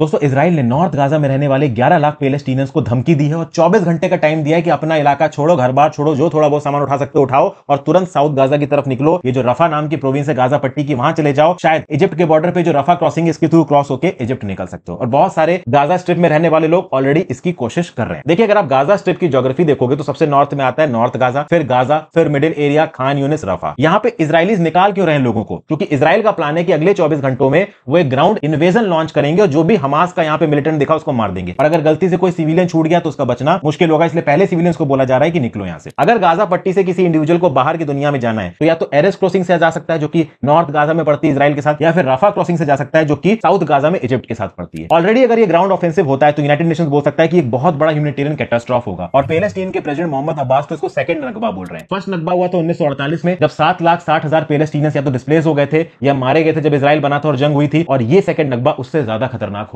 दोस्तों इसराइल ने north Gaza में रहने वाले 11 लाख पेलेस्टीनियंस को धमकी दी है और 24 घंटे का टाइम दिया है कि अपना इलाका छोड़ो घर बार छोड़ो जो थोड़ा बहुत सामान उठा सकते हो उठाओ और तुरंत साउथ गाजा की तरफ निकलो ये जो रफा नाम की प्रोविंस है गाजा पट्टी की वहां चले जाओ शायद इजिप्ट के बॉर्डर पर जो रफा क्रॉसिंग इसके थ्रू क्रॉस होकर इजिप्ट निकल सकते हो और बहुत सारे गाजा स्ट्रिप में रहने वाले लोग ऑलरेडी इसकी कोशिश कर रहे हैं देखिए अगर आप गाजा स्ट्रिप की जोग्राफी देखोगे तो सबसे नॉर्थ में आता है नॉर्थ गाजा फिर गाजा फिर middle area Khan Younis Rafah यहाँ पे इसराइलीज निकाल क्यों रहे लोगों को क्योंकि इसराइल का प्लान है कि अगले चौबीस घंटों में वो ग्राउंड इन्वेजन लॉन्च करेंगे और जो भी हमास का यहाँ पे मिलिटेंट दिखा उसको मार देंगे और अगर गलती से कोई सिविलियन छूट गया तो उसका बचना मुश्किल होगा इसलिए पहले सिविलियंस को बोला जा रहा है कि निकलो यहाँ से अगर गाजा पट्टी से किसी इंडिविजुअल को बाहर की दुनिया में जाना है तो या तो एरेस क्रॉसिंग से जा सकता है जो कि नॉर्थ गाजा में पड़ती है इसराइल के साथ या फिर रफा क्रॉसिंग से जा सकता है जो कि साउथ गाजा में इजिप्ट के साथ पड़ती है ऑलरेडी अगर ये ग्राउंड ऑफेंसिव होता है तो यूनाइटेड नेशन बोल सकता है कि एक बहुत बड़ा ह्यूमिटेरियन कैटास्ट्रॉफ होगा और पेलेस्टीन के प्रेसिडेंट मोहम्मद अब्बास तो इसको सेकंड नकबा बोल रहे हैं फर्स्ट नकबा हुआ था उन्नीस में जब सात लाख साठ हजार पेलेस्टीनियंस या तो डिस्प्लेस हो गए थे या मारे गए थे जब इसराइल बना था और जंग हुई थी और ये सेकंड नकबा उससे ज्यादा खतरनाक